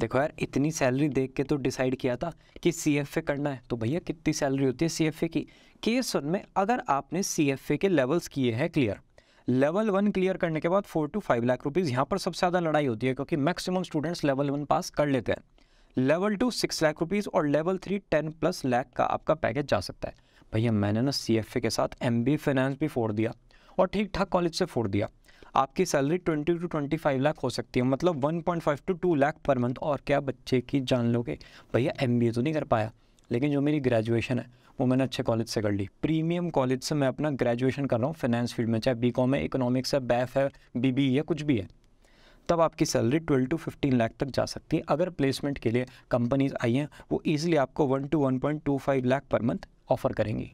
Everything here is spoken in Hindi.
देखो यार इतनी सैलरी देख के तो डिसाइड किया था कि सी एफ ए करना है तो भैया कितनी सैलरी होती है सी एफ ए की केस वन में अगर आपने सी एफ ए के लेवल्स किए हैं क्लियर लेवल वन क्लियर करने के बाद four two five lakh rupees यहाँ पर सबसे ज़्यादा लड़ाई होती है क्योंकि maximum students level one pass कर लेते हैं level two six lakh rupees और level three ten plus lakh का आपका पैकेज जा सकता है भैया मैंने ना सी एफ ए के साथ एम बी फाइनेंस भी फोड़ दिया और ठीक ठाक कॉलेज से फोड़ दिया आपकी सैलरी 20 टू 25 लाख हो सकती है मतलब 1.5 टू 2 लाख पर मंथ और क्या बच्चे की जान लोगे भैया एम तो नहीं कर पाया लेकिन जो मेरी ग्रेजुएशन है वो मैंने अच्छे कॉलेज से कर ली प्रीमियम कॉलेज से मैं अपना ग्रेजुएशन कर रहा हूँ फाइनेंस फील्ड में चाहे बी कॉम है इकोनॉमिक्स है बैफ है बी बी e है कुछ भी है तब आपकी सैलरी 12 टू 15 लाख तक जा सकती है अगर प्लेसमेंट के लिए कंपनीज आई हैं वो ईजिली आपको 1 to 1.25 lakh per month offer करेंगी